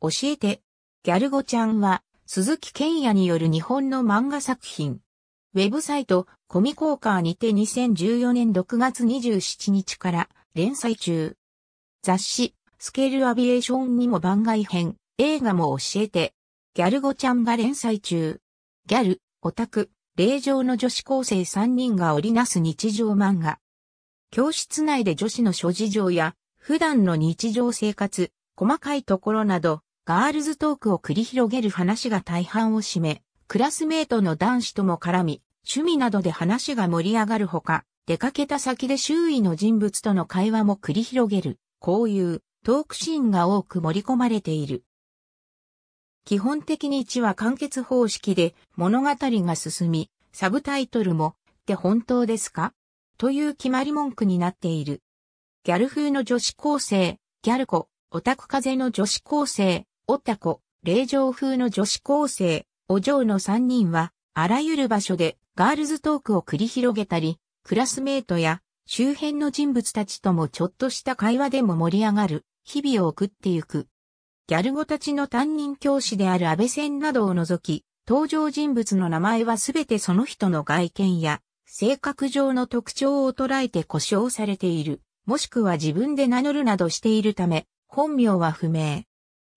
教えて、ギャルゴちゃんは、鈴木健也による日本の漫画作品。ウェブサイト、コミコーカーにて2014年6月27日から連載中。雑誌、スケールアビエーションにも番外編、映画も教えて、ギャルゴちゃんが連載中。ギャル、オタク、霊場の女子高生3人が織りなす日常漫画。教室内で女子の諸事情や、普段の日常生活、細かいところなど、ガールズトークを繰り広げる話が大半を占め、クラスメートの男子とも絡み、趣味などで話が盛り上がるほか、出かけた先で周囲の人物との会話も繰り広げる、こういうトークシーンが多く盛り込まれている。基本的に1話完結方式で物語が進み、サブタイトルも、って本当ですかという決まり文句になっている。ギャル風の女子高生、ギャル子、オタク風の女子高生、おたこ、霊場風の女子高生、お嬢の3人は、あらゆる場所でガールズトークを繰り広げたり、クラスメートや周辺の人物たちともちょっとした会話でも盛り上がる日々を送ってゆく。ギャル語たちの担任教師である安倍線などを除き、登場人物の名前はすべてその人の外見や性格上の特徴を捉えて故障されている、もしくは自分で名乗るなどしているため、本名は不明。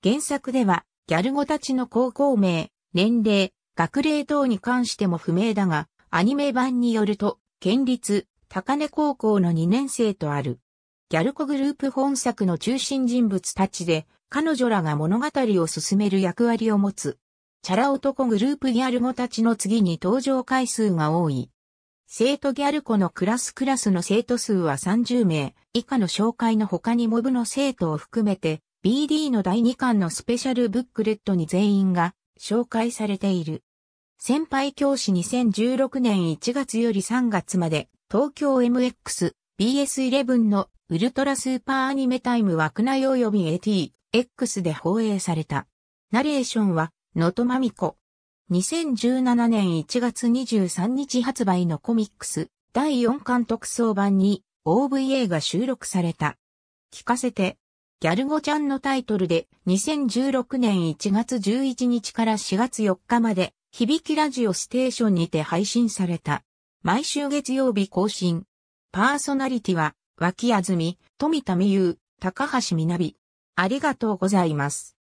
原作では、ギャル語たちの高校名、年齢、学齢等に関しても不明だが、アニメ版によると、県立、高根高校の2年生とある。ギャル子グループ本作の中心人物たちで、彼女らが物語を進める役割を持つ。チャラ男グループギャル語たちの次に登場回数が多い。生徒ギャル子のクラスクラスの生徒数は30名、以下の紹介の他にモブの生徒を含めて BD の第2巻のスペシャルブックレットに全員が紹介されている。先輩教師2016年1月より3月まで東京 MX BS11 のウルトラスーパーアニメタイム枠内及び ATX で放映された。ナレーションは野戸まみこ。2017年1月23日発売のコミックス第4巻特装版に OVA が収録された。聞かせて。ギャルゴちゃんのタイトルで2016年1月11日から4月4日まで響きラジオステーションにて配信された。毎週月曜日更新。パーソナリティは、脇安美、富田美優、高橋みなび。ありがとうございます。